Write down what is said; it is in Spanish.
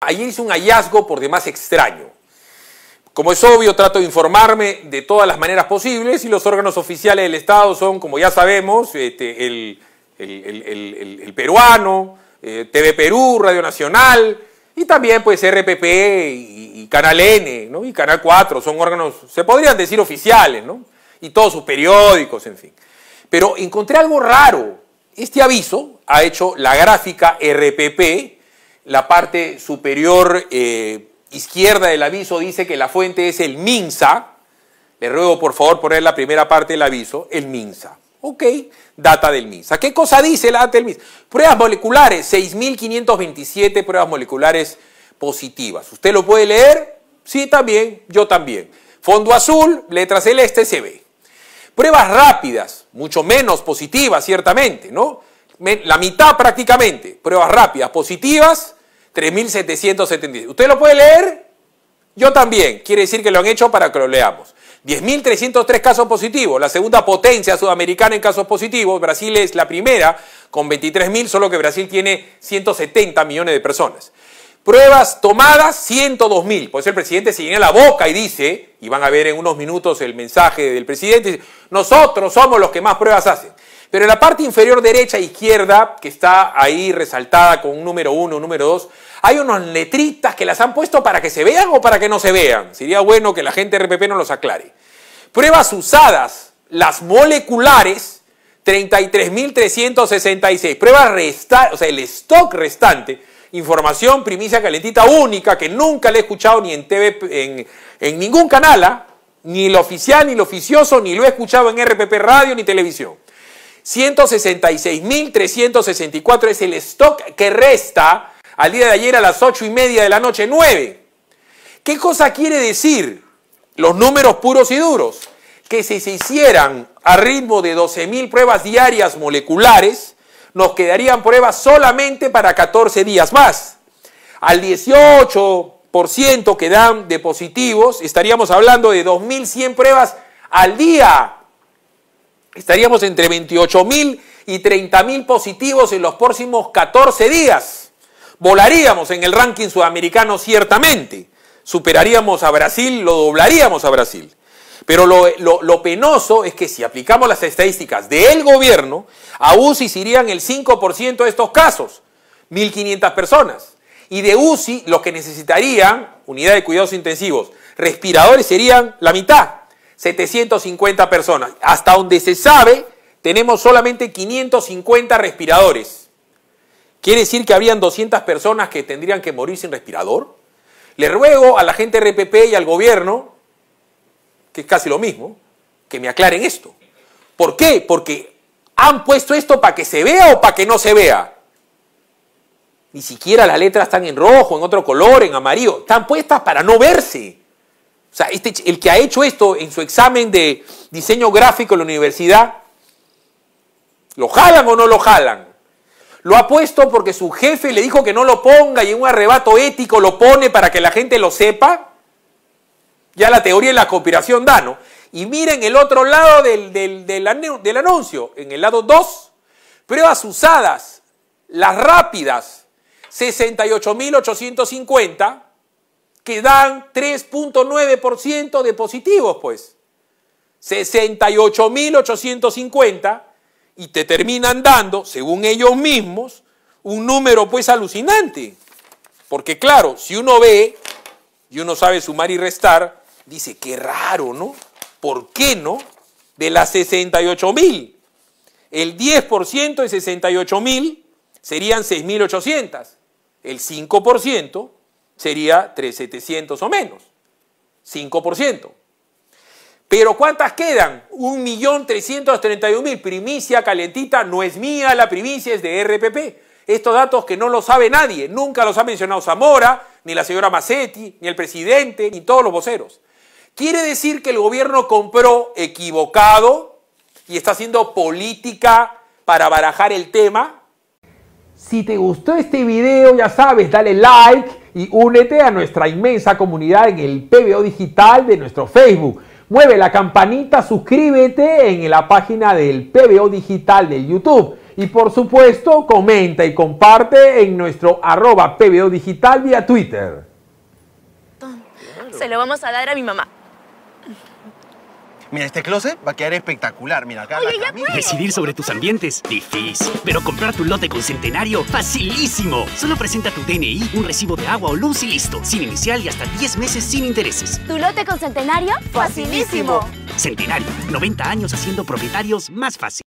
Allí hice un hallazgo por demás extraño. Como es obvio, trato de informarme de todas las maneras posibles y los órganos oficiales del Estado son, como ya sabemos, este, el, peruano, eh, TV Perú, Radio Nacional y también pues RPP y, Canal N ¿no? y Canal 4, son órganos, se podrían decir oficiales, ¿no? y todos sus periódicos, en fin. Pero encontré algo raro. Este aviso ha hecho la gráfica RPP, la parte superior eh, izquierda del aviso dice que la fuente es el MINSA. Le ruego por favor poner la primera parte del aviso, el MINSA. Ok, data del MINSA. ¿Qué cosa dice la data del MINSA? Pruebas moleculares, 6.527 pruebas moleculares positivas. ¿Usted lo puede leer? Sí, también, yo también. Fondo azul, letra celeste, se ve. Pruebas rápidas, mucho menos positivas, ciertamente, ¿no? La mitad prácticamente, pruebas rápidas, positivas, 3.770. ¿Usted lo puede leer? Yo también. Quiere decir que lo han hecho para que lo leamos. 10.303 casos positivos, la segunda potencia sudamericana en casos positivos, Brasil es la primera con 23.000, solo que Brasil tiene 170 millones de personas. Pruebas tomadas, 102.000. Por eso el presidente se llena la boca y dice, y van a ver en unos minutos el mensaje del presidente, nosotros somos los que más pruebas hacen. Pero en la parte inferior derecha e izquierda, que está ahí resaltada con un número 1, un número 2, hay unos letritas que las han puesto para que se vean o para que no se vean. Sería bueno que la gente RPP nos los aclare. Pruebas usadas, las moleculares, 33.366. Pruebas restantes, o sea, el stock restante, información primicia calentita única que nunca le he escuchado ni en TV, en, ningún canal, ¿ah? ni lo oficial, ni lo oficioso, ni lo he escuchado en RPP Radio ni televisión. 166.364 es el stock que resta al día de ayer a las 8 y media de la noche 9. ¿Qué cosa quiere decir los números puros y duros? Que si se hicieran a ritmo de 12.000 pruebas diarias moleculares, nos quedarían pruebas solamente para 14 días más. Al 18% que dan de positivos, estaríamos hablando de 2.100 pruebas al día estaríamos entre 28.000 y 30.000 positivos en los próximos 14 días. Volaríamos en el ranking sudamericano ciertamente. Superaríamos a Brasil, lo doblaríamos a Brasil. Pero lo, lo, penoso es que si aplicamos las estadísticas del gobierno, a UCI serían irían el 5% de estos casos, 1.500 personas. Y de UCI, los que necesitarían, unidad de cuidados intensivos, respiradores serían la mitad, 750 personas. Hasta donde se sabe, tenemos solamente 550 respiradores. ¿Quiere decir que habían 200 personas que tendrían que morir sin respirador? Le ruego a la gente RPP y al gobierno, que es casi lo mismo, que me aclaren esto. ¿Por qué? Porque han puesto esto para que se vea o para que no se vea. Ni siquiera las letras están en rojo, en otro color, en amarillo. Están puestas para no verse. O sea, este el que ha hecho esto en su examen de diseño gráfico en la universidad, ¿lo jalan o no lo jalan? Lo ha puesto porque su jefe le dijo que no lo ponga y en un arrebato ético lo pone para que la gente lo sepa. Ya la teoría de la conspiración da, Y miren el otro lado del, del, del anuncio, en el lado 2, pruebas usadas, las rápidas, 68.850 que dan 3.9% de positivos, pues. 68.850 y te terminan dando, según ellos mismos, un número pues alucinante. Porque claro, si uno ve y uno sabe sumar y restar, dice, qué raro, ¿no? ¿Por qué no? De las 68.000. el 10% de 68.000 serían 6.800, el 5% sería 3.700 o menos, 5%. Pero ¿cuántas quedan? 1.331.000. Primicia calentita, no es mía, la primicia es de RPP. Estos datos que no los sabe nadie, nunca los ha mencionado Zamora, ni la señora Macetti, ni el presidente, ni todos los voceros. Quiere decir que el gobierno compró equivocado y está haciendo política para barajar el tema. Si te gustó este video, ya sabes, dale like y únete a nuestra inmensa comunidad en el PBO digital de nuestro Facebook. Mueve la campanita, suscríbete en la página del PBO digital de YouTube. Y por supuesto, comenta y comparte en nuestro arroba PBO digital vía Twitter. Se lo vamos a dar a mi mamá. Mira, este closet va a quedar espectacular. Mira, acá Decidir sobre tus ambientes, difícil. Pero comprar tu lote con Centenario, facilísimo. Solo presenta tu DNI, un recibo de agua o luz y listo. Sin inicial y hasta 10 meses sin intereses. ¿Tu lote con Centenario? Facilísimo. Centenario, 90 años haciendo propietarios más fácil.